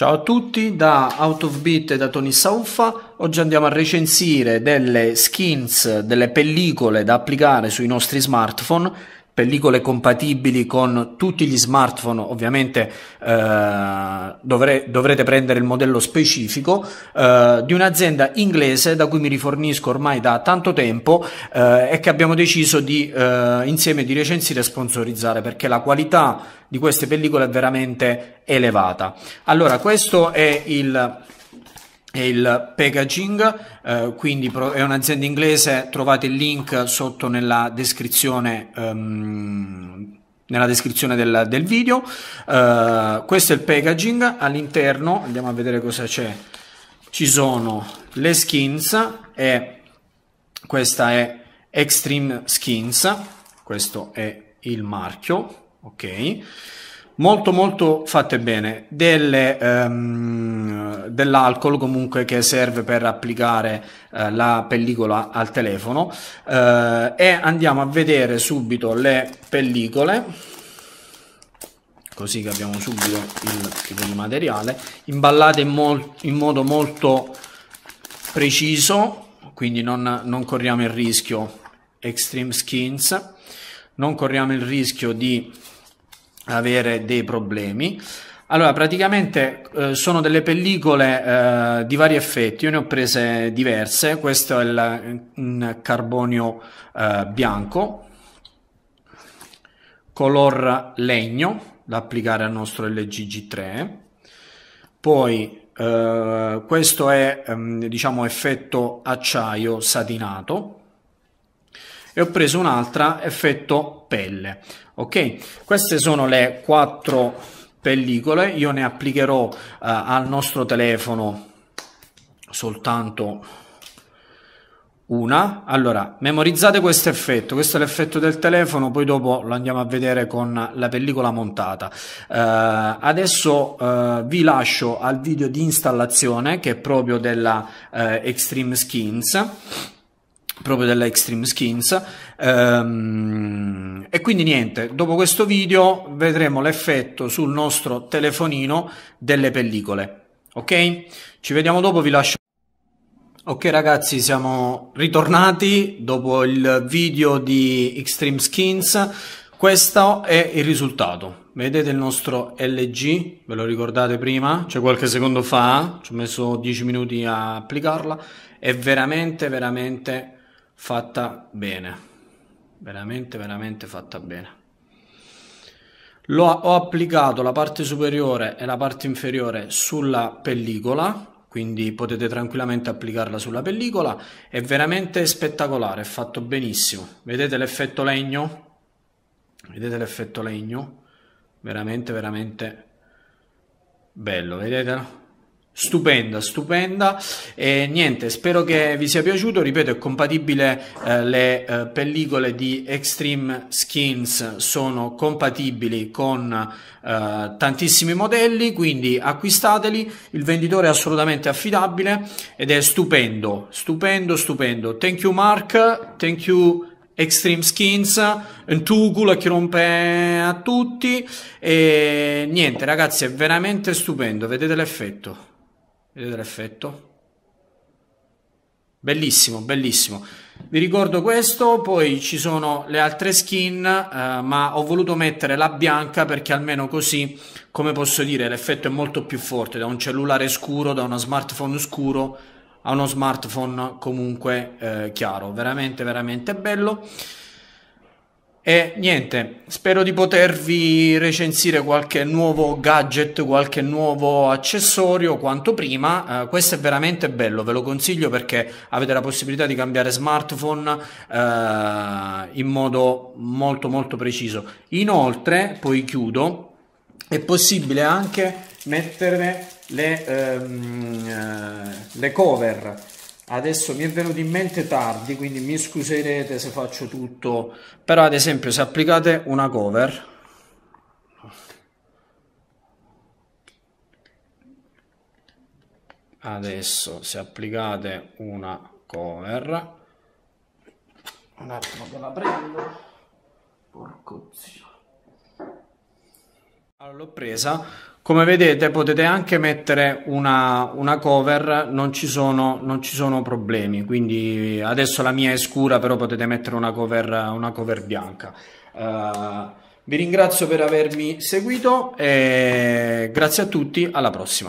Ciao a tutti, da Out of Beat e da Tony Sauffa. Oggi andiamo a recensire delle skins, delle pellicole da applicare sui nostri smartphone, pellicole compatibili con tutti gli smartphone, ovviamente eh, dovrei, dovrete prendere il modello specifico eh, di un'azienda inglese da cui mi rifornisco ormai da tanto tempo eh, e che abbiamo deciso di eh, insieme di recensire e sponsorizzare perché la qualità di queste pellicole è veramente elevata. Allora, questo è il è il packaging, eh, quindi è un'azienda inglese, trovate il link sotto nella descrizione um, nella descrizione del, del video. Uh, questo è il packaging, all'interno andiamo a vedere cosa c'è. Ci sono le skins e questa è Extreme Skins, questo è il marchio, ok? molto molto fatte bene delle, um, dell'alcol comunque che serve per applicare uh, la pellicola al telefono uh, e andiamo a vedere subito le pellicole così che abbiamo subito il tipo di materiale imballate in, mol- in modo molto preciso quindi non, non corriamo il rischio extreme skins non corriamo il rischio di avere dei problemi. Allora, praticamente eh, sono delle pellicole eh, di vari effetti, io ne ho prese diverse, questo è il, in carbonio eh, bianco, color legno da applicare al nostro LGG3, poi eh, questo è ehm, diciamo effetto acciaio satinato e ho preso un'altra effetto pelle. Ok, queste sono le quattro pellicole. Io ne applicherò eh, al nostro telefono soltanto una. Allora, memorizzate questo effetto, questo è l'effetto del telefono, poi dopo lo andiamo a vedere con la pellicola montata. Eh, adesso eh, vi lascio al video di installazione che è proprio della eh, Extreme Skins proprio della Extreme Skins ehm, e quindi niente dopo questo video vedremo l'effetto sul nostro telefonino delle pellicole ok ci vediamo dopo vi lascio ok ragazzi siamo ritornati dopo il video di Extreme Skins questo è il risultato vedete il nostro LG ve lo ricordate prima cioè qualche secondo fa ci ho messo 10 minuti a applicarla è veramente veramente fatta bene, veramente, veramente fatta bene. Lo, ho applicato la parte superiore e la parte inferiore sulla pellicola, quindi potete tranquillamente applicarla sulla pellicola, è veramente spettacolare, è fatto benissimo. Vedete l'effetto legno? Vedete l'effetto legno? Veramente, veramente bello, vedete? stupenda, stupenda. E niente, spero che vi sia piaciuto. Ripeto, è compatibile eh, le eh, pellicole di Extreme Skins sono compatibili con eh, tantissimi modelli, quindi acquistateli. Il venditore è assolutamente affidabile ed è stupendo, stupendo, stupendo. Thank you Mark, thank you Extreme Skins, Tugul che rompe a tutti e niente ragazzi è veramente stupendo, vedete l'effetto vedete l'effetto bellissimo bellissimo vi ricordo questo poi ci sono le altre skin eh, ma ho voluto mettere la bianca perché almeno così come posso dire l'effetto è molto più forte da un cellulare scuro da uno smartphone scuro a uno smartphone comunque eh, chiaro veramente veramente bello e niente, spero di potervi recensire qualche nuovo gadget, qualche nuovo accessorio quanto prima. Eh, questo è veramente bello, ve lo consiglio perché avete la possibilità di cambiare smartphone eh, in modo molto molto preciso. Inoltre, poi chiudo, è possibile anche mettere le, ehm, eh, le cover adesso mi è venuto in mente tardi quindi mi scuserete se faccio tutto però ad esempio se applicate una cover adesso se applicate una cover un attimo che la prendo porco zio allora, l'ho presa. Come vedete potete anche mettere una, una cover, non ci, sono, non ci, sono, problemi, quindi adesso la mia è scura però potete mettere una cover, una cover bianca. Uh, vi ringrazio per avermi seguito e grazie a tutti, alla prossima.